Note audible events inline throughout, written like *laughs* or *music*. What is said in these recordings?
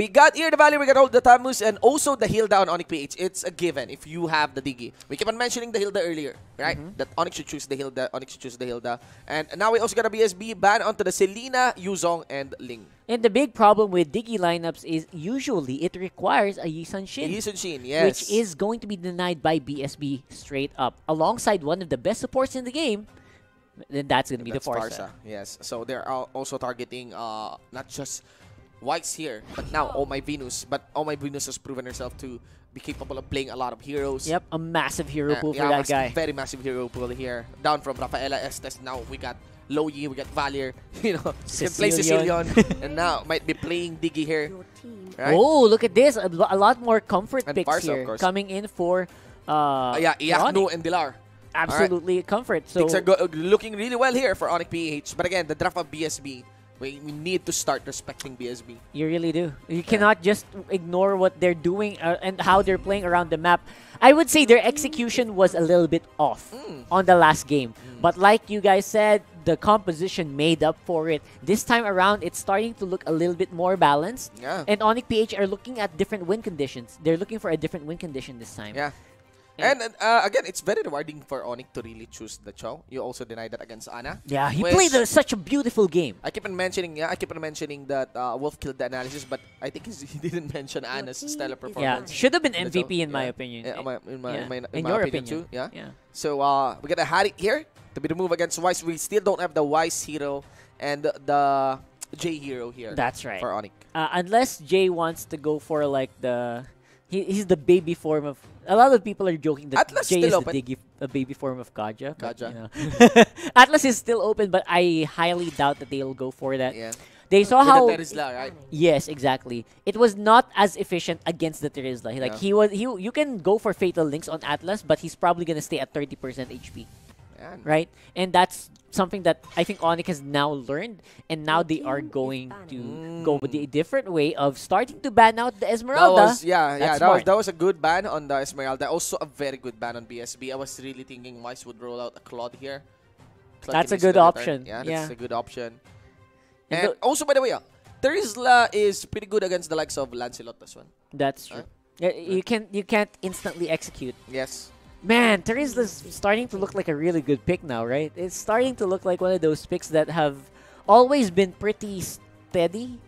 We got Ear the Valley, we got all the Tamus, and also the heal down Onyx PH. It's a given if you have the Diggy. We keep on mentioning the Hilda earlier, right? Mm -hmm. That Onyx should choose the Hilda, Onyx should choose the Hilda. And now we also got a BSB ban onto the Selena, Yuzong, and Ling. And the big problem with Diggy lineups is usually it requires a Yisun Shin. Shin, yes. Which is going to be denied by BSB straight up. Alongside one of the best supports in the game, then that's going to be the Farsa. Farsa. Yes. So they're also targeting uh, not just White's here, but now oh my Venus. But oh my Venus has proven herself to be capable of playing a lot of heroes. Yep, a massive hero uh, pool yeah, for that guy. Very massive hero pool here. Down from Rafaela Estes. Now we got Loyi, we got Valier. *laughs* You know, can play Cecilion, *laughs* and now might be playing Diggy here. Right? Oh, look at this! A, a lot more comfort and picks here coming in for. Uh, uh yeah, Iachnu and Dilar. Absolutely right. comfort. So things are looking really well here for Onic PH. But again, the draft of BSB we, we need to start respecting BSB. You really do. You yeah. cannot just ignore what they're doing uh, and how they're playing around the map. I would say their execution was a little bit off mm. on the last game. Mm. But like you guys said, the composition made up for it. This time around, it's starting to look a little bit more balanced. Yeah. And Onic PH are looking at different win conditions. They're looking for a different win condition this time. Yeah. And, and uh, again, it's very rewarding for Onik to really choose the Chow. You also denied that against Ana. Yeah, he played a, such a beautiful game. I keep on mentioning, yeah, I keep on mentioning that uh, Wolf killed the analysis, but I think *laughs* he didn't mention Ana's style of performance. Yeah, should have been MVP in, my opinion. Yeah, in your opinion, too. Yeah. yeah. So uh, we got to had it here to be the move against Wise. We still don't have the Wise hero and the, the J hero here. That's right. For Onik. Uh, unless Jay wants to go for like the he, he's the baby form of. A lot of people are joking that Atlas Jay is open. the digi, a baby form of Kaja. Kaja. But, you know. *laughs* Atlas is still open, but I highly doubt that they'll go for that. Yeah. They saw With how the Terizla, right? Yes, exactly. It was not as efficient against the Terizla. Like yeah. he was he you can go for fatal links on Atlas, but he's probably gonna stay at 30% HP right? And that's something that I think Onyx has now learned, and now they are going to mm. go with a different way of starting to ban out the Esmeralda. That was, yeah, that's yeah, that was, that was, a good ban on the Esmeralda. Also, a very good ban on BSB. I was really thinking Weiss would roll out a Claude here. Claude that's a good option. Yeah, that's yeah. a good option. And, and also, by the way, uh, Terisla is pretty good against the likes of Lancelot as one. That's true. you, can, you can't instantly execute. Yes. Man, Terrace is starting to look like a really good pick now, right? It's starting to look like one of those picks that have always been pretty steady,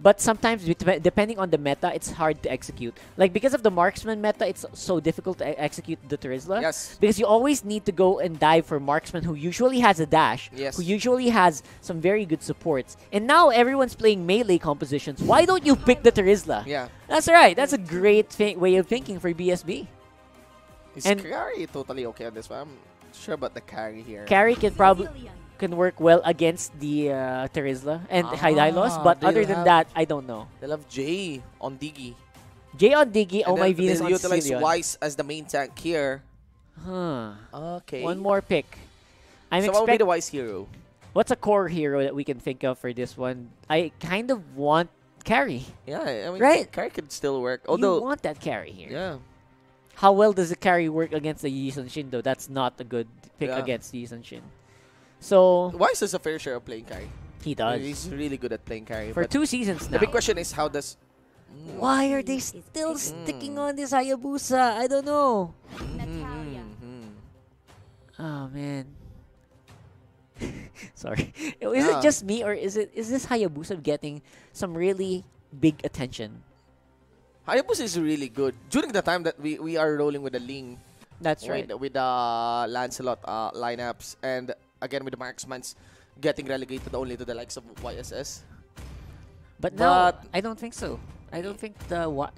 but sometimes depending on the meta, it's hard to execute. Like because of the marksman meta, it's so difficult to execute the Terizla. Yes. Because you always need to go and dive for marksman who usually has a dash, yes. who usually has some very good supports. And now everyone's playing melee compositions. Why don't you pick the Terizla? Yeah. That's right. That's a great way of thinking for BSB. Is and carry totally okay on this one? I'm sure about the carry here. Carry can probably can work well against the uh, Terizla and ah, Hydailos, but other than have, that, I don't know. They love Jay on Diggy. Jay on Diggy, oh my Venus on utilize Wise as the main tank here. Huh. Okay. One more pick. I'm so what would be the Wise hero? What's a core hero that we can think of for this one? I kind of want carry. Yeah, I mean, right? carry could still work. Although you want that carry here. Yeah how well does the carry work against the Yi Shin though? That's not a good pick yeah. against Yi Sun Shin. So is this a fair share of playing carry. He does. He's really good at playing carry. For two seasons now. The big question is how does mm. why are they still sticking mm. on this Hayabusa? I don't know. Mm-hmm, Natalia. Mm-hmm. Oh man. *laughs* Sorry. Is yeah. it just me or is it is this Hayabusa getting some really big attention? Hayabusa is really good. During the time that we, we are rolling with the Ling. That's with, right. With the uh, Lancelot uh, lineups and again with the Marksmans getting relegated only to the likes of YSS. But, but no, I don't think so. I don't think the... Ah,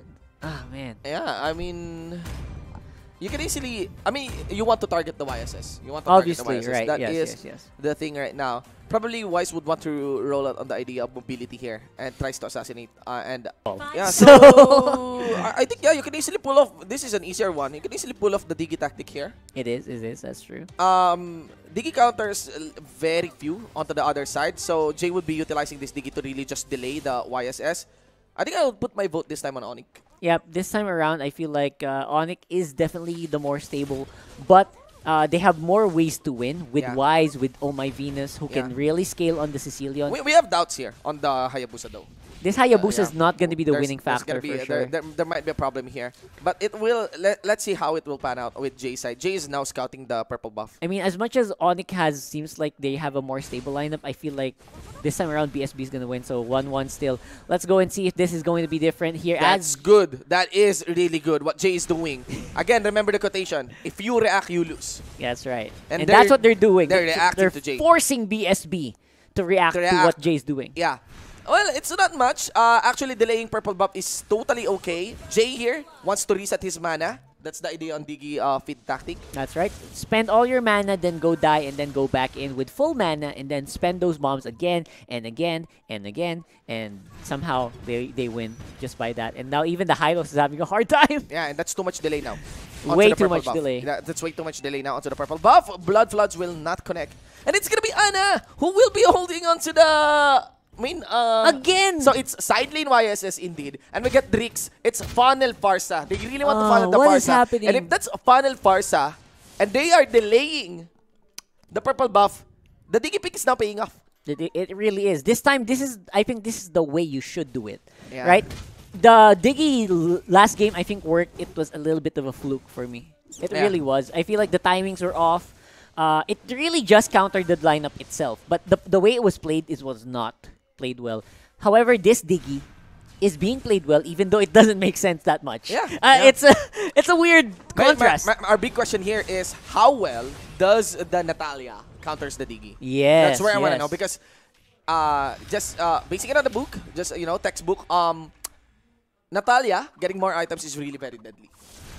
oh, man. Yeah, I mean you can easily, I mean, you want to target the YSS. You want to Obviously, target the YSS. Right, that yes, is yes, yes. the thing right now. Probably Wise would want to roll out on the idea of mobility here and tries to assassinate. Uh, and oh. yeah, so *laughs* I think yeah, you can easily pull off. This is an easier one. You can easily pull off the digi tactic here. It is, it is. That's true. Um, digi counters very few onto the other side, so Jay would be utilizing this digi to really just delay the YSS. I think I would put my vote this time on Onik. Yep, this time around, I feel like uh, Onyx is definitely the more stable, but uh, they have more ways to win with yeah. Wise, with Oh My Venus, who yeah. can really scale on the Sicilian. We, we have doubts here on the Hayabusa, though. This Hayabusa uh, yeah. is not going to be the there's, winning factor be, for sure. There, there, there, might be a problem here. But it will. Let, let's see how it will pan out with Jay's side. Jay is now scouting the purple buff. I mean, as much as Onyx has seems like they have a more stable lineup, I feel like this time around BSB is going to win. So 1-1 still. Let's go and see if this is going to be different here. That's good. That is really good what Jay is doing. Again, remember the quotation. If you react, you lose. That's right. And, and that's what they're doing. They're, they're reacting they're to Jay. forcing BSB to react to, react. to what Jay's doing. Yeah. Well, it's not much. Uh, actually, delaying purple buff is totally okay. Jay here wants to reset his mana. That's the idea on Diggy uh, feed tactic. That's right. Spend all your mana, then go die, and then go back in with full mana, and then spend those bombs again and again and again, and somehow they they win just by that. And now even the Hylos is having a hard *laughs* time. Yeah, and that's too much delay now. way too much buff. delay. That, that's way too much delay now onto the purple buff. Blood Floods will not connect. And it's going to be Anna who will be holding onto the I mean, uh, Again! So it's side lane YSS indeed. And we get Drix. It's funnel Farsa. They really want uh, to oh, funnel the what Farsa. What is happening? And if that's funnel Farsa, and they are delaying the purple buff, the Diggy Pick is now paying off. It, it really is. This time, this is, I think this is the way you should do it. Yeah. Right? The Diggy last game, I think, worked. It was a little bit of a fluke for me. It yeah. really was. I feel like the timings were off. Uh, it really just countered the lineup itself. But the, the way it was played is was not played well. However, this Diggy is being played well, even though it doesn't make sense that much. Yeah, uh, yeah. it's a *laughs* it's a weird contrast. My, my, my, our big question here is how well does the Natalia counters the Diggy? Yeah, that's where yes. I want to know because uh, just uh, basically on the book, just you know textbook. Um, Natalia getting more items is really very deadly.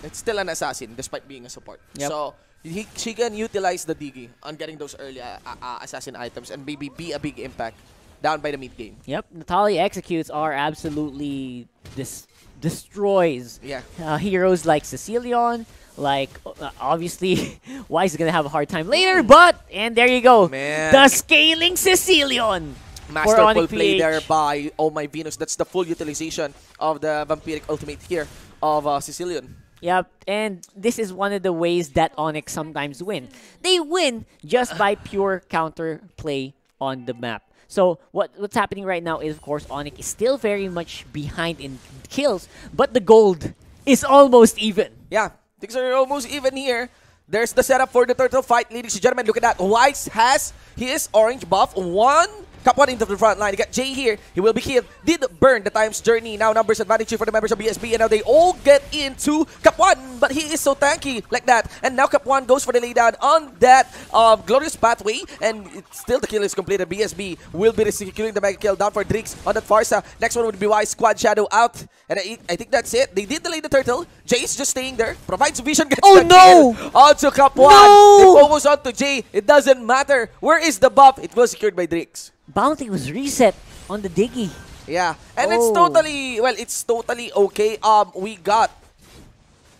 It's still an assassin despite being a support. Yep. So he, she can utilize the Diggy on getting those early uh, uh, assassin items and maybe be a big impact down by the mid game. Yep, Natali executes are absolutely dis destroys yeah. Uh, heroes like Cecilion, like uh, obviously *laughs* Wise is gonna have a hard time later, but and there you go, Man. the scaling Cecilion. Masterful play PH. there by Oh My Venus. That's the full utilization of the Vampiric Ultimate here of uh, Sicilian. Yep, and this is one of the ways that Onyx sometimes win. They win just by pure counter play on the map. So what what's happening right now is, of course, Onyx is still very much behind in kills, but the gold is almost even. Yeah, things are almost even here. There's the setup for the turtle fight, ladies and gentlemen. Look at that. Weiss has his orange buff. One Kapwan into the front line. You got Jay here. He will be killed. Did burn the time's journey. Now numbers advantage for the members of BSB. And now they all get into Kapwan. But he is so tanky like that. And now Kapwan goes for the laydown on that um, glorious pathway. And still the kill is completed. BSB will be securing the mega kill down for Drix on that Farsa. Next one would be why Squad Shadow out. And I, I think that's it. They did delay the turtle. Jay's just staying there. Provides vision. Gets oh, no! Kill. Also, Cup 1. No! They on to Jay. It doesn't matter. Where is the buff? It was secured by Drix. Bounty was reset on the Diggy. Yeah. And oh. it's totally, well, it's totally okay. Um, We got,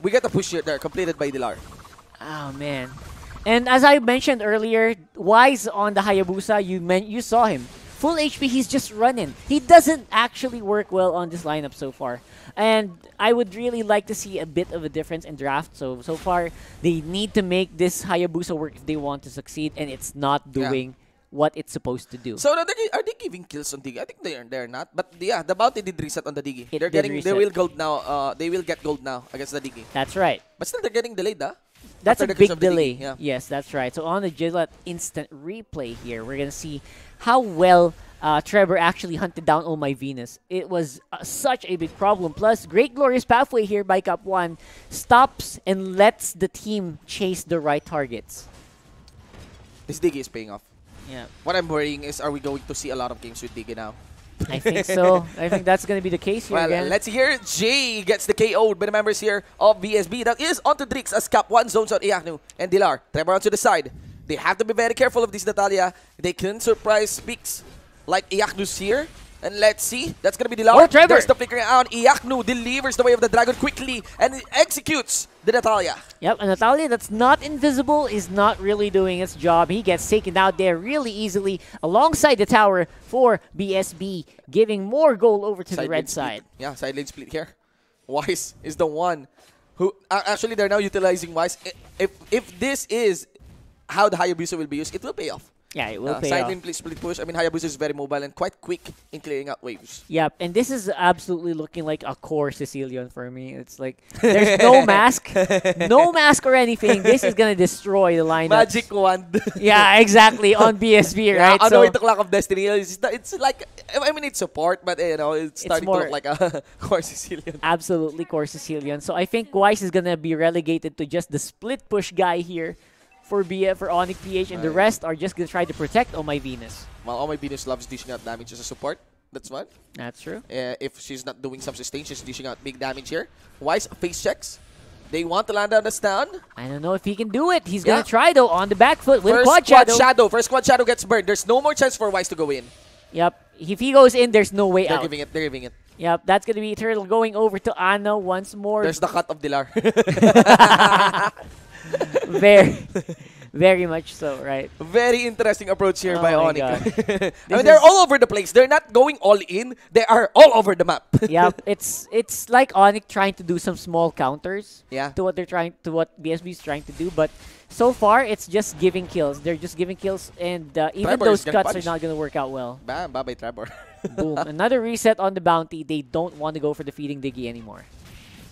we got the push here there. Completed by Dilar. Oh, man. And as I mentioned earlier, Wise on the Hayabusa, you, men you saw him full HP, he's just running. He doesn't actually work well on this lineup so far. And I would really like to see a bit of a difference in draft. So, so far, they need to make this Hayabusa work if they want to succeed, and it's not doing yeah. what it's supposed to do. So, are they, are they giving kills on Digi? I think they're, they're not. But yeah, the bounty did reset on the Digi. It they're getting, reset. They will gold now. Uh, they will get gold now against the Digi. That's right. But still, they're getting delayed, huh? That's After a big delay. Yeah. Yes, that's right. So on the Gillette instant replay here, we're going to see how well uh, Trevor actually hunted down Oh My Venus. It was uh, such a big problem. Plus, great glorious pathway here by Cup 1 stops and lets the team chase the right targets. This Diggy is paying off. Yeah. What I'm worrying is, are we going to see a lot of games with Diggy now? I think so. *laughs* I think that's going to be the case here well, again. let's hear Jay gets the KO by the members here of BSB. That is onto Drix as Cap 1 zones out. Iahnu and Dilar. Trevor onto the side. They have to be very careful of this Natalia. They can surprise picks like Iaknus here. And let's see. That's going to be the Or Trevor. There's the flickering out. Iaknu delivers the way of the dragon quickly and executes the Natalia. Yep, and Natalia that's not invisible is not really doing its job. He gets taken out there really easily alongside the tower for BSB, giving more gold over to side the red side. Split. Yeah, side lane split here. Wise is the one who... Uh, actually, they're now utilizing Wise. If, if this is how the Hayabusa will be used, it will pay off. Yeah, it will uh, pay side off. Side lane split push. I mean, Hayabusa is very mobile and quite quick in clearing out waves. Yep, and this is absolutely looking like a core Sicilian for me. It's like there's no *laughs* mask, no mask or anything. This is gonna destroy the lineup. Magic wand. *laughs* yeah, exactly *laughs* on BSB, yeah, right? I know so, clock lack of destiny. It's, it's like I mean, it's support, but you know, it's, it's starting to look like a core Sicilian. Absolutely core Sicilian. So I think Weiss is gonna be relegated to just the split push guy here for BF for Onic PH, and right. the rest are just gonna try to protect Oh My Venus. Well, Oh My Venus loves dishing out damage as a support. That's one. That's true. Uh, if she's not doing some sustain, she's dishing out big damage here. Wise face checks. They want to land down the stun. I don't know if he can do it. He's yeah. going to try, though, on the back foot with First quad, quad shadow. shadow. First quad shadow gets burned. There's no more chance for Wise to go in. Yep. If he goes in, there's no way they're out. They're giving it. They're giving it. Yep, that's going to be Turtle going over to Ana once more. There's the cut of Dilar. *laughs* *laughs* *laughs* very, very much so, right? Very interesting approach here oh by Onika. *laughs* I mean, they're all over the place. They're not going all in. They are all over the map. *laughs* yeah, it's it's like Onik trying to do some small counters yeah. to what they're trying to what BSB is trying to do, but so far it's just giving kills. They're just giving kills, and uh, even those cuts are not going to work out well. Bam, bye bye Trevor. Boom! Another reset on the bounty. They don't want to go for the feeding diggy anymore.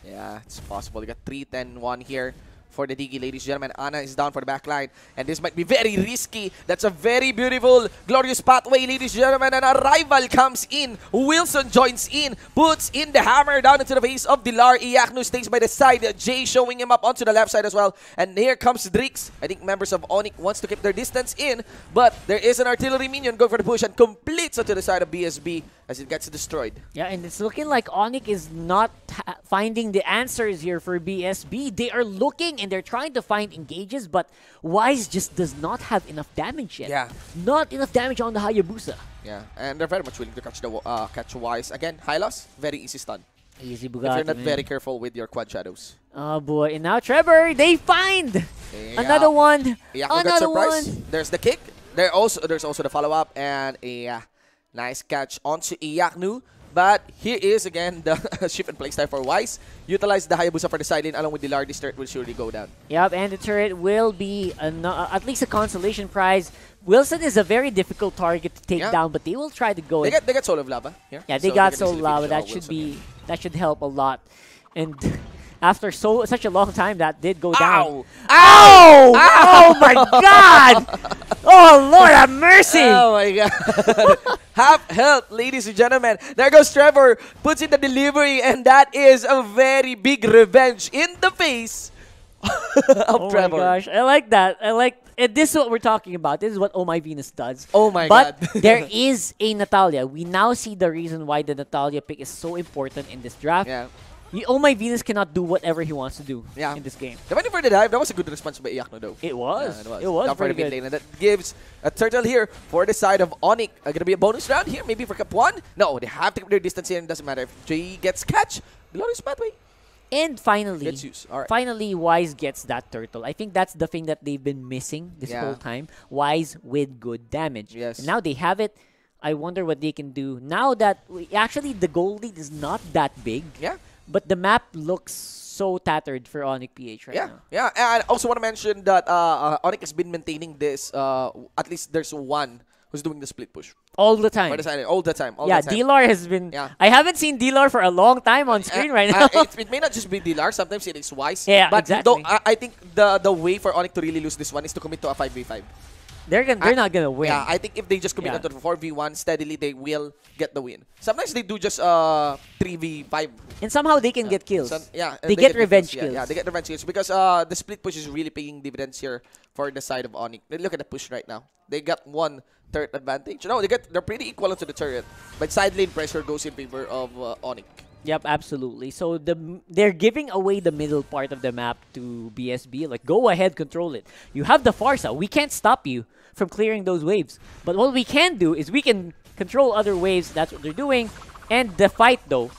Yeah, it's possible. They got 3-10-1 here for the Digi, ladies and gentlemen. Ana is down for the backline, and this might be very risky. That's a very beautiful, glorious pathway, ladies and gentlemen, and a rival comes in. Wilson joins in, puts in the hammer down into the face of Dilar. Iaknu stays by the side, Jay showing him up onto the left side as well, and here comes Drix. I think members of Onik wants to keep their distance in, but there is an artillery minion going for the push and completes it to the side of BSB as it gets destroyed. Yeah, and it's looking like Onyx is not finding the answers here for BSB. They are looking and they're trying to find engages, but Wise just does not have enough damage yet. Yeah. Not enough damage on the Hayabusa. Yeah, and they're very much willing to catch the uh, catch Wise. Again, high loss, very easy stun. Easy Bugatti, If you're not man. very careful with your Quad Shadows. Oh boy, and now Trevor, they find yeah. another one. Yeah, another one. There's the kick. There also there's also the follow up and a uh, Nice catch onto Iyaknu. But here is again the *laughs* shift and playstyle for Wise. Utilize the Hayabusa for the side lane along with the Lardy's turret will surely go down. Yep, and the turret will be uh, at least a consolation prize. Wilson is a very difficult target to take yeah. down, but they will try to go. They, got, they got Soul of Lava here. Yeah, they so got Soul of Lava. That should be that should help a lot. And *laughs* after so such a long time that did go down. Ow! Ow! Ow! Oh my *laughs* God! Oh Lord, have mercy! Oh my God! *laughs* Have help, ladies and gentlemen. There goes Trevor, puts in the delivery, and that is a very big revenge in the face *laughs* of oh Trevor. my gosh, I like that. I like eh, this is what we're talking about. This is what Oh My Venus does. Oh my but god. But there is a Natalia. We now see the reason why the Natalia pick is so important in this draft. Yeah oh my Venus cannot do whatever he wants to do yeah. in this game. Depending for the dive, that was a good response by Iakno though. It was. Yeah, it was. It was Down for the mid And that gives a turtle here for the side of Onik. Uh, gonna be a bonus round here, maybe for Cup 1. No, they have to keep their distance here it doesn't matter. If she gets catch, Glorious Pathway. And finally, right. finally, Wise gets that turtle. I think that's the thing that they've been missing this yeah. whole time. Wise with good damage. Yes. And now they have it. I wonder what they can do now that we, actually the gold lead is not that big. Yeah. But the map looks so tattered for Onyx PH right yeah, now. Yeah, and I also want to mention that uh, uh, Onyx has been maintaining this. Uh, at least there's one who's doing the split push all the time. all the time. All yeah, the time. Dilar has been. Yeah. I haven't seen Dilar for a long time on uh, screen uh, right uh, now. Uh, it, it, may not just be Dilar. Sometimes it is Wise. Yeah, but exactly. Though, I, I think the the way for Onyx to really lose this one is to commit to a five v five. They're gonna, they're I, not gonna win. Yeah, I think if they just commit yeah. to 4v1 steadily, they will get the win. Sometimes they do just uh 3v5. And somehow they can yeah. get kills. So, yeah, they, they get, get revenge kills. kills. Yeah, yeah, they get revenge kills because uh the split push is really paying dividends here for the side of Onyx. Look at the push right now. They got one third advantage. No, they get they're pretty equal to the turret, but side lane pressure goes in favor of uh, Onyx. Yep, absolutely. So the they're giving away the middle part of the map to BSB. Like, go ahead, control it. You have the Farsa. We can't stop you from clearing those waves. But what we can do is we can control other waves. That's what they're doing. And the fight, though,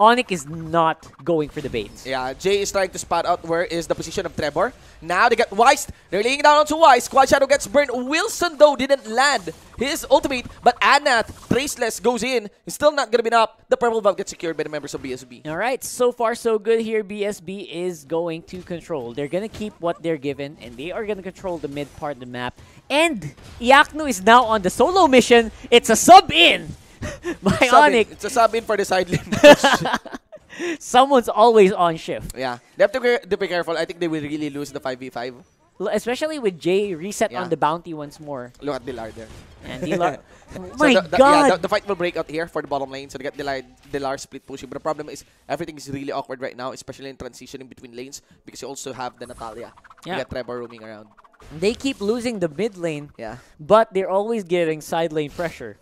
Onyx is not going for the bait. Yeah, Jay is trying to spot out where is the position of Trevor. Now they get Weiss. They're laying down onto Weiss. Squad Shadow gets burned. Wilson, though, didn't land his ultimate, but Anath, Traceless, goes in. He's still not going to be up. The purple valve gets secured by the members of BSB. All right, so far so good here. BSB is going to control. They're going to keep what they're given, and they are going to control the mid part of the map. And Iaknu is now on the solo mission. It's a sub-in *laughs* Bionic. It's a sub in for the sideline. *laughs* *laughs* Someone's always on shift. Yeah. They have to, to be careful. I think they will really lose the 5v5. especially with Jay reset yeah. on the bounty once more. Look at Dilar there. And Dilar. oh my so the, the, god! Yeah, the, the, fight will break out here for the bottom lane. So they got Dilar, Dilar split pushing. But the problem is everything is really awkward right now, especially in transitioning between lanes because you also have the Natalia. Yeah. You got Trevor roaming around. They keep losing the mid lane. Yeah. But they're always getting side lane pressure.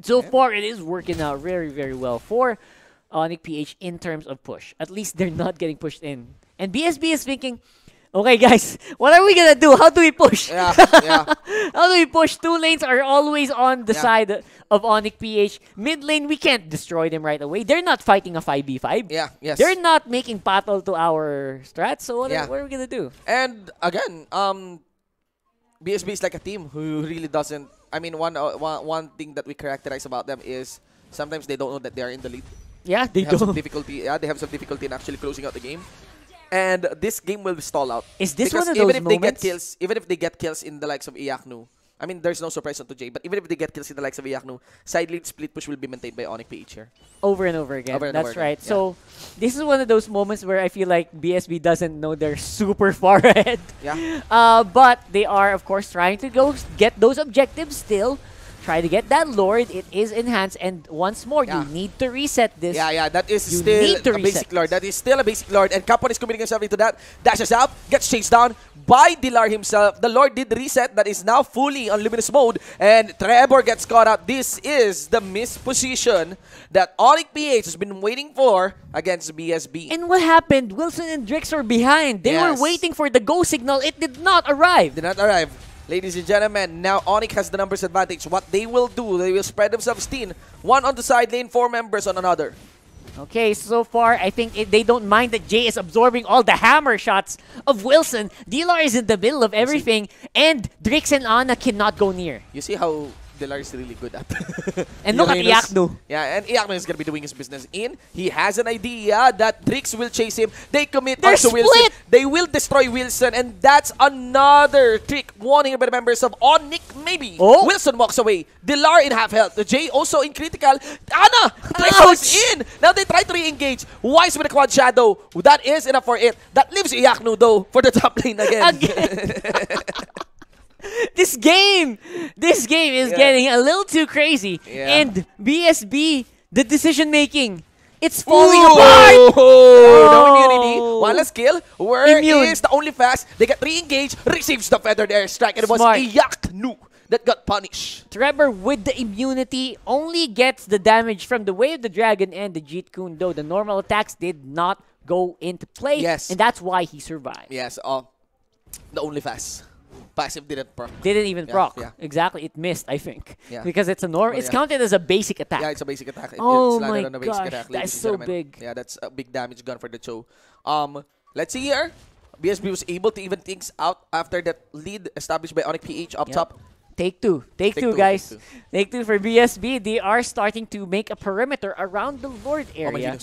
So far, it is working out very, very well for Onyx uh, PH in terms of push. At least they're not getting pushed in. And BSB is thinking, okay, guys, *laughs* what are we gonna do? How do we push? Yeah, *laughs* yeah. How do we push? Two lanes are always on the yeah. side of Onyx PH. Mid lane, we can't destroy them right away. They're not fighting a 5v5. Yeah, yes. They're not making battle to our strats. So what, yeah. are, what are we gonna do? And again, um, BSB is like a team who really doesn't I mean, one, uh, one, one thing that we characterize about them is sometimes they don't know that they are in the lead. Yeah, they, they have don't. some difficulty. Yeah, they have some difficulty in actually closing out the game, and this game will stall out. Is this one of those even if moments? they get kills, even if they get kills in the likes of Iaknu, I mean, there's no surprise on 2J, but even if they get kills in the likes of Yaknu, side lead split push will be maintained by Onic PH here. Over and over again. Over and That's over right. So this is one of those moments where I feel like BSB doesn't know they're super *laughs* far ahead. Yeah. Uh, but they are, of course, trying to go get those objectives still try to get that Lord. It is enhanced. And once more, yeah. you need to reset this. Yeah, yeah. That is you still a reset. basic Lord. That is still a basic Lord. And Kapon is committing himself into that. Dashes out, gets chased down by Dilar himself. The Lord did reset. That is now fully on Luminous mode. And Trevor gets caught out. This is the misposition that Onic PH has been waiting for against BSB. And what happened? Wilson and Drix were behind. They yes. were waiting for the go signal. It did not arrive. Did not arrive. Ladies and gentlemen, now Onyx has the numbers advantage. What they will do, they will spread themselves thin. One on the side lane, four members on another. Okay, so far, I think it, they don't mind that Jay is absorbing all the hammer shots of Wilson. Dilar is in the middle of everything, and Drix and Ana cannot go near. You see how Delar is really good at. *laughs* and look Uranus. at Iakno. Yeah, and Iakno is going to be doing his business in. He has an idea that Drix will chase him. They commit They're onto split. Wilson. They will destroy Wilson. And that's another trick. Warning by the members of Nick, maybe. Oh. Wilson walks away. Delar in half health. Jay also in critical. Anna! Triforce in! Now they try to re-engage. Wise with a quad shadow. That is enough for it. That leaves Iakno, though, for the *laughs* top lane again. again. *laughs* *laughs* this game, this game is yeah. getting a little too crazy. Yeah. And BSB, the decision making, it's falling Ooh. apart. Oh, oh, immunity. One less kill. Where Immune. is the only fast? They get re-engaged, receives the feathered airstrike, and it was Iyak Nu that got punished. Trevor with the immunity only gets the damage from the Way of the Dragon and the Jeet Kune Do. The normal attacks did not go into play. Yes. And that's why he survived. Yes. Uh, the only fast passive didn't proc. Didn't even yeah, proc. Yeah. Exactly. It missed, I think. Yeah. Because it's a normal. It's yeah. counted as a basic attack. Yeah, it's a basic attack. It, oh my gosh, that's so gentlemen. big. Yeah, that's a big damage gun for the Cho. Um, let's see here. BSB was able to even things out after that lead established by Onic PH up yep. top. Take two. Take, take two, two, guys. Take two. take two. for BSB. They are starting to make a perimeter around the Lord oh, area. Oh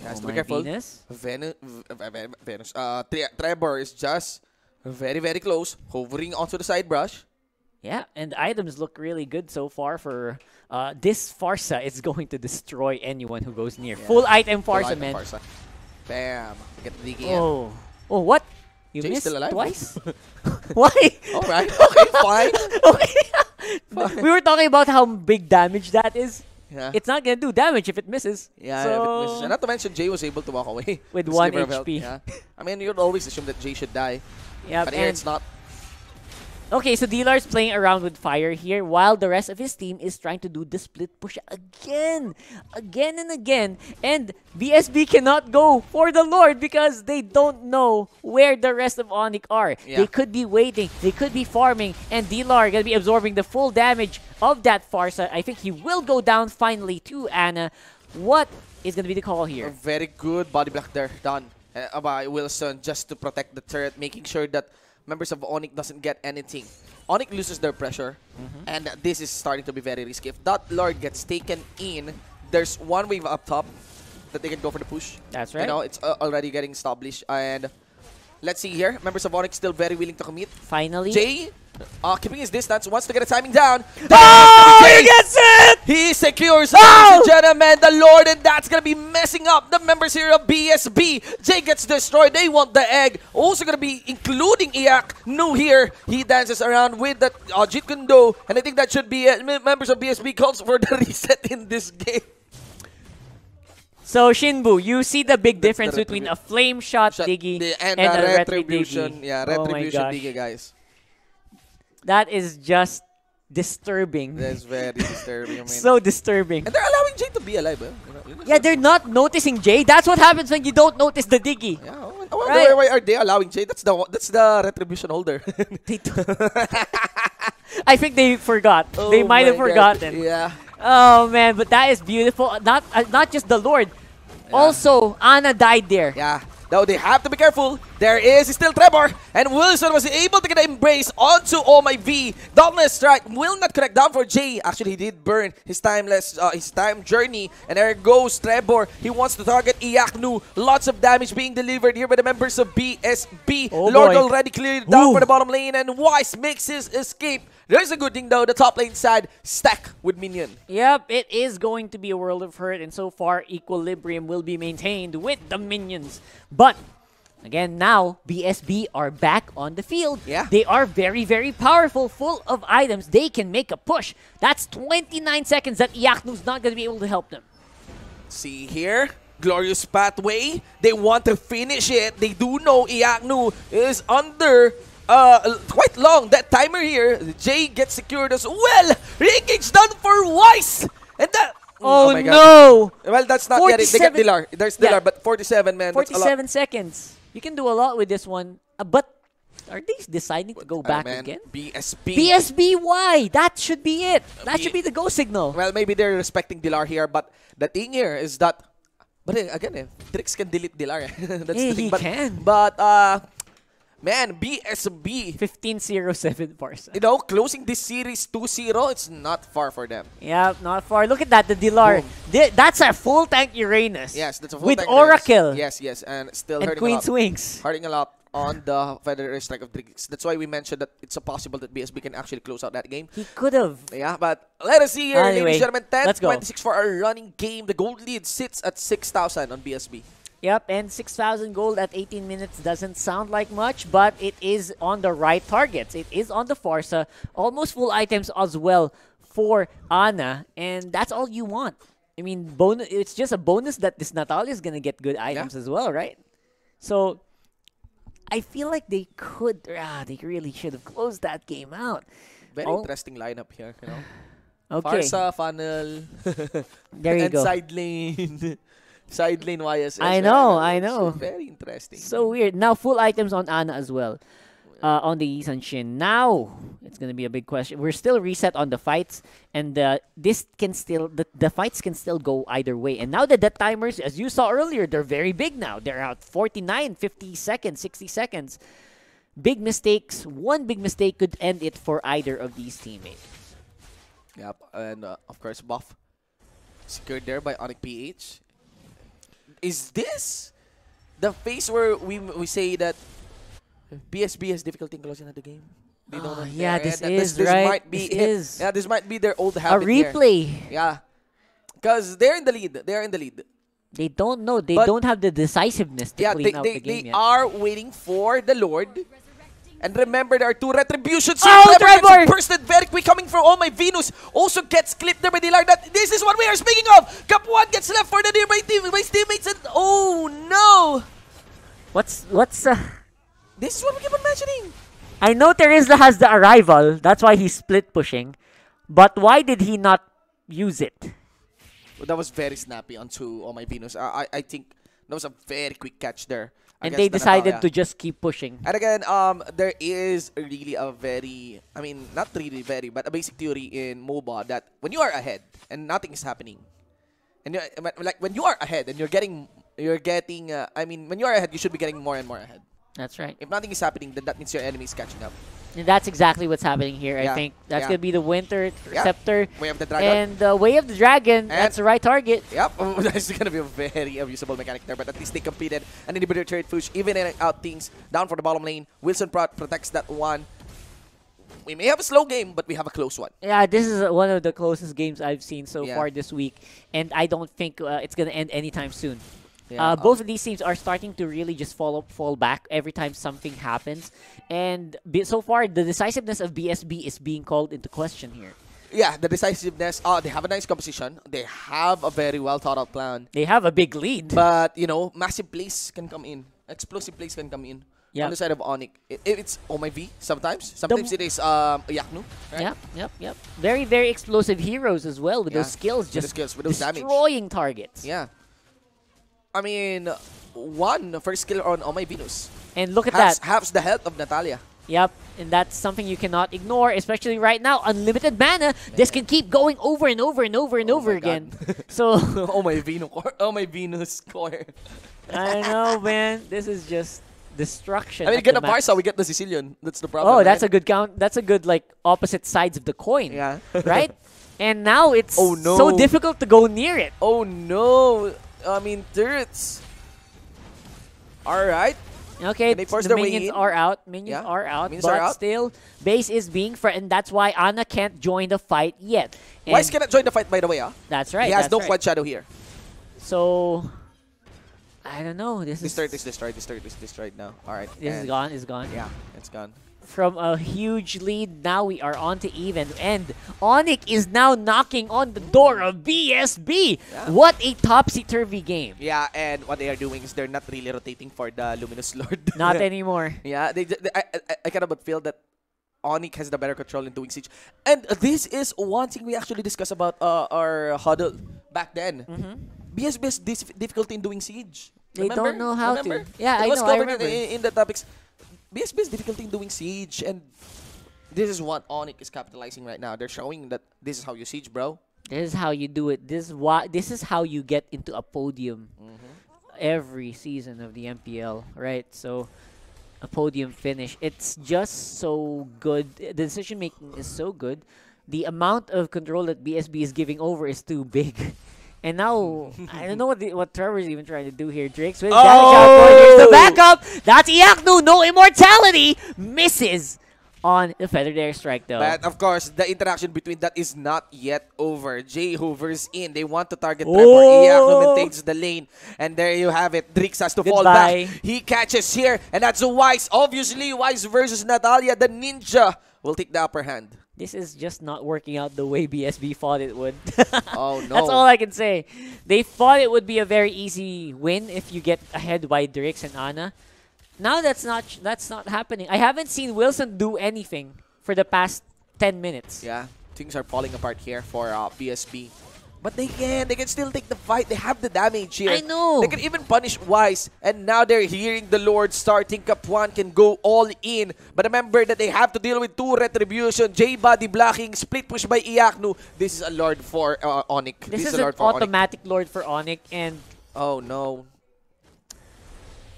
Yes, oh to be careful. Venus? Venu Venus. Uh, Tre Trevor is just very, very close. Hovering onto the side brush. Yeah, and items look really good so far for uh, this Farsa is *laughs* going to destroy anyone who goes near. Yeah. Full item Farsa, Full item man. Farsa. Bam. Get the DK oh. in. Oh, what? You Jay's missed twice? *laughs* *laughs* Why? Alright, okay, fine. okay. fine. We were talking about how big damage that is. Yeah. It's not gonna do damage if it misses. Yeah, so yeah, if it misses. And not to mention Jay was able to walk away. With one HP. Yeah. I mean, you'd always assume that Jay should die. Yep, but here it's not. Okay, so is playing around with fire here while the rest of his team is trying to do the split push again, again and again. And BSB cannot go for the Lord because they don't know where the rest of Onik are. Yeah. They could be waiting, they could be farming, and Dilar going to be absorbing the full damage of that Farsa. I think he will go down finally to Anna. What is going to be the call here? Very good body block there, done uh, by Wilson just to protect the turret, making sure that members of Onik doesn't get anything. Onik loses their pressure, mm -hmm. and this is starting to be very risky. If that Lord gets taken in, there's one wave up top that they can go for the push. That's right. You know, it's uh, already getting established, and let's see here. Members of Onyx still very willing to commit. Finally. Jay uh, keeping his distance, wants to get a timing down. oh, he gets it! He secures, oh! ladies and oh! gentlemen, the Lord, and that's going to be messing up the members here of BSB. Jay gets destroyed, they want the egg. Also going to be including Iak, new here. He dances around with the uh, Jeet and I think that should be it. Members of BSB calls for the *laughs* reset in this game. So Shinbu, you see the big difference the between a flame shot, shot Diggy and, and a, a retribution. retribution Diggy. Yeah, oh retribution oh Diggy, guys. That is just disturbing. That's very *laughs* disturbing. I mean, so disturbing. And they're allowing Jay to be alive. Eh? yeah, they're not noticing Jay. That's what happens when you don't notice the diggy. Yeah, oh, right. why, are they allowing Jay? That's the that's the retribution holder. *laughs* *laughs* I think they forgot. Oh they might have forgotten. God. Yeah. Oh man, but that is beautiful. Not uh, not just the Lord. Yeah. Also, Anna died there. Yeah. Though they have to be careful. There is still Trevor. And Wilson was able to get an embrace onto Oh My V. Dauntless Strike will not connect down for Jay. Actually, he did burn his timeless, uh, his time journey. And there goes Trevor. He wants to target Iyaknu. Lots of damage being delivered here by the members of BSB. Oh Lord boy. already cleared down Ooh. for the bottom lane. And Wise makes his escape there's a good thing though, the top lane side stack with minion. Yep, it is going to be a world of hurt and so far equilibrium will be maintained with the minions. But Again, now BSB are back on the field. Yeah. They are very, very powerful, full of items. They can make a push. That's 29 seconds that Iachnu's not going to be able to help them. See here? Glorious pathway. They want to finish it. They do know Iachnu is under uh, quite long. That timer here, Jay gets secured as well. re done for Weiss, And that... Oh, oh no! God. Well, that's not 47. yet They get Dilar. There's Dilar, yeah. but 47, man. 47 seconds. You can do a lot with this one. Uh, but are they deciding to go uh, back man, again? BSB. BSB, why? That should be it. Uh, that B should be the go signal. Well, maybe they're respecting Dilar here, but the thing here is that... But eh, again, eh, Drix can delete Dilar. Eh. *laughs* That's yeah, the eh, thing. He but, can. But, uh... Man, BSB. 15-0-7 Barca. You know, closing this series 2-0, it's not far for them. Yeah, not far. Look at that, the Dilar. that's a full tank Uranus. Yes, that's a full With tank Oracle. Uranus. Yes, yes, and still and hurting Queen's a lot. Wings. Hurting a lot on the Federer Strike of Drinks. That's why we mentioned that it's possible that BSB can actually close out that game. He could have. Yeah, but let us see here, anyway, ladies and gentlemen. 10 26 for our running game. The gold lead sits at 6,000 on BSB. Yep, and 6,000 gold at 18 minutes doesn't sound like much, but it is on the right targets. It is on the Farsa, almost full items as well for Ana, and that's all you want. I mean, bonus. It's just a bonus that this Natalia is gonna get good items yeah. as well, right? So, I feel like they could. Ah, they really should have closed that game out. Very oh. interesting lineup here. You know, *sighs* okay. Farsa funnel. *laughs* there you and go. side lane. *laughs* lane YSS. I know, I know. So very interesting. So weird. Now, full items on Ana as well. Uh, on the Shin. Now, it's going to be a big question. We're still reset on the fights, and uh, this can still the, the fights can still go either way. And now the death timers, as you saw earlier, they're very big now. They're out 49, 50 seconds, 60 seconds. Big mistakes. One big mistake could end it for either of these teammates. Yep, and uh, of course, buff secured there by Onic PH. Is this the phase where we we say that PSB has difficulty in closing out the game? They don't ah, yeah, this that is, this, this right? Might be this *laughs* is. Yeah, this might be their old habit A replay. Here. Yeah. Because they're in the lead. They're in the lead. They don't know. They but don't have the decisiveness to yeah, clean they, out they, the game they yet. are waiting for the Lord and remember, there are two retributions. Oh, Trevor! Bursted very quick coming from all my Venus. Also gets clipped there by Dilar. That this is what we are speaking of. Cup one gets left for the nearby team, my teammates, and oh no! What's what's? Uh, this is what we keep on mentioning. I know Teresa has the arrival. That's why he's split pushing. But why did he not use it? Well, that was very snappy onto all my Venus. I, I I think that was a very quick catch there and they decided Natalia. to just keep pushing. And again, um, there is really a very, I mean, not really very, but a basic theory in MOBA that when you are ahead and nothing is happening, and like when you are ahead and you're getting, you're getting, uh, I mean, when you are ahead, you should be getting more and more ahead. That's right. If nothing is happening, then that means your enemy is catching up. And that's exactly what's happening here. Yeah. I think that's yeah. going to be the Winter Scepter. Way of the Dragon. And the Way of the Dragon. And that's the right target. Yep. *laughs* that's going to be a very abusable mechanic there. But at least they competed. An inhibitor trade push, even out things. Down for the bottom lane. Wilson Pratt protects that one. We may have a slow game, but we have a close one. Yeah, this is one of the closest games I've seen so far this week. And I don't think uh, it's going to end anytime soon. Uh, yeah, uh, both of these teams are starting to really just fall up, fall back every time something happens, and so far the decisiveness of BSB is being called into question here. Yeah, the decisiveness. Uh, they have a nice composition. They have a very well thought out plan. They have a big lead. But you know, massive plays can come in. Explosive plays can come in. Yep. On the side of Onik, it, it's OMIV sometimes. Sometimes the it is um, Yaknu. Right? Yep, yep, yep. Very, very explosive heroes as well with yeah. those skills, just with those skills, with those destroying damage. targets. Yeah. I mean, one first kill on Oh My Venus. And look at halves, that. Halves the health of Natalia. Yep, and that's something you cannot ignore, especially right now. Unlimited mana, Man. this can keep going over and over and over and oh over again. *laughs* so, *laughs* oh my Venus, oh my Venus core. I know, man. This is just destruction. I mean, get a Barca, we get the Sicilian. That's the oh, problem. Oh, right? that's a good count. That's a good like opposite sides of the coin. Yeah. right. *laughs* And now it's oh, no. so difficult to go near it. Oh no. I mean, turrets. All right. Okay, they the minions are out. Minions yeah. are out, minions but are out. still, base is being threatened. That's why Ana can't join the fight yet. Why Wise cannot join the fight, by the way. ah. That's right. He has no right. Quad Shadow here. So, I don't know. This, this is... This turret destroyed. This destroyed now. All right. This and is gone. It's gone. Yeah, it's gone from a huge lead. Now we are on to even. And Onik is now knocking on the door of BSB. Yeah. What a topsy-turvy game. Yeah, and what they are doing is they're not really rotating for the Luminous *laughs* Lord. not *laughs* anymore. Yeah, they, they, I, I, I kind of feel that Onik has the better control in doing Siege. And this is one thing we actually discussed about uh, our huddle back then. Mm -hmm. BSB has difficulty in doing Siege. They remember? don't know how remember? to. Yeah, it I was know, covered in, in the topics. BSB is difficulty in doing siege, and this is what Onyx is capitalizing right now. They're showing that this is how you siege, bro. This is how you do it. This is why. This is how you get into a podium mm -hmm. every season of the MPL, right? So, a podium finish. It's just so good. The decision making is so good. The amount of control that BSB is giving over is too big. *laughs* And now, I don't know what the, what Trevor's even trying to do here. Drake's with oh! Here's the backup. That's Iaknu. No immortality. Misses on the feathered airstrike though. But of course, the interaction between that is not yet over. Jay Hoover's in. They want to target Trevor. Oh! maintains the lane. And there you have it. Drix has to Goodbye. fall back. He catches here. And that's Wise. Obviously, Wise versus Natalia, the ninja, will take the upper hand this is just not working out the way BSB thought it would. *laughs* oh no. *laughs* That's all I can say. They thought it would be a very easy win if you get ahead by Drix and Ana. Now that's not that's not happening. I haven't seen Wilson do anything for the past 10 minutes. Yeah, things are falling apart here for uh, BSB. But they can. They can still take the fight. They have the damage here. I know. They can even punish Wise. And now they're hearing the Lord starting. Kapuan can go all in. But remember that they have to deal with two Retribution. J-Body blocking. Split push by Iaknu. This is a Lord for uh, Onik. This, this is, is an automatic Lord for Onik. And... Oh, no.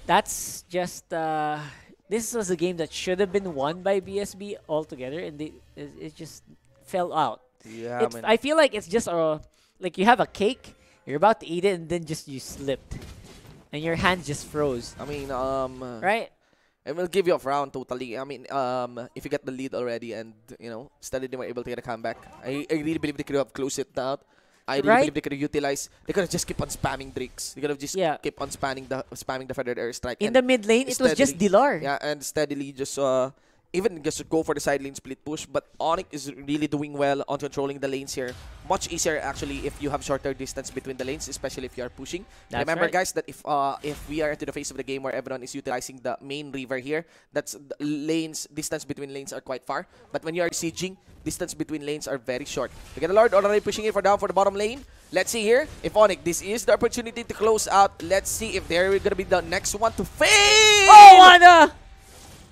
That's just... Uh, this was a game that should have been won by BSB altogether. And they, it, it just fell out. Yeah, I feel like it's just a like you have a cake, you're about to eat it, and then just you slipped, and your hand just froze. I mean, um, right? It will give you a frown totally. I mean, um, if you get the lead already, and you know, steadily were able to get a comeback. I, I really believe they could have closed it out. I really right? believe they could have utilized. They could have just keep on spamming Drakes. They could have just yeah. keep on spamming the spamming the feathered airstrike. In the mid lane, it was just Dilar. Yeah, and steadily just uh even just go for the side lane split push. But Onyx is really doing well on controlling the lanes here. Much easier actually if you have shorter distance between the lanes, especially if you are pushing. That's Remember, right. guys, that if uh, if we are into the face of the game where everyone is utilizing the main river here, that's lanes distance between lanes are quite far. But when you are sieging, distance between lanes are very short. We get a Lord already pushing it for down for the bottom lane. Let's see here if Onyx, this is the opportunity to close out. Let's see if they're going to be the next one to fail. Oh, Anna!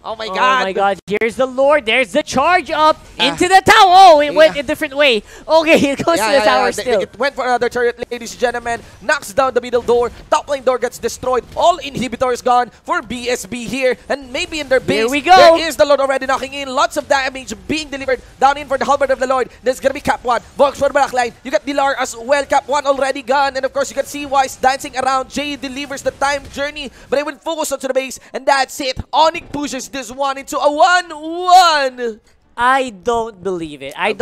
Oh my oh god. Oh my god. Here's the Lord. There's the charge up ah. into the tower. Oh, it yeah. went a different way. Okay, *laughs* it goes yeah, to the yeah, tower still. it went for another turret, ladies and gentlemen. Knocks down the middle door. Top lane door gets destroyed. All inhibitors gone for BSB here. And maybe in their base. Here we go. There is the Lord already knocking in. Lots of damage being delivered down in for the Halberd of the Lord. There's gonna be Cap 1. Vox for backline. You got Dilar as well. Cap 1 already gone. And of course, you got C-Wise dancing around. Jay delivers the time journey. But they will focus onto the base. And that's it. Onyx pushes this one into a 1-1. I don't believe it. I don't.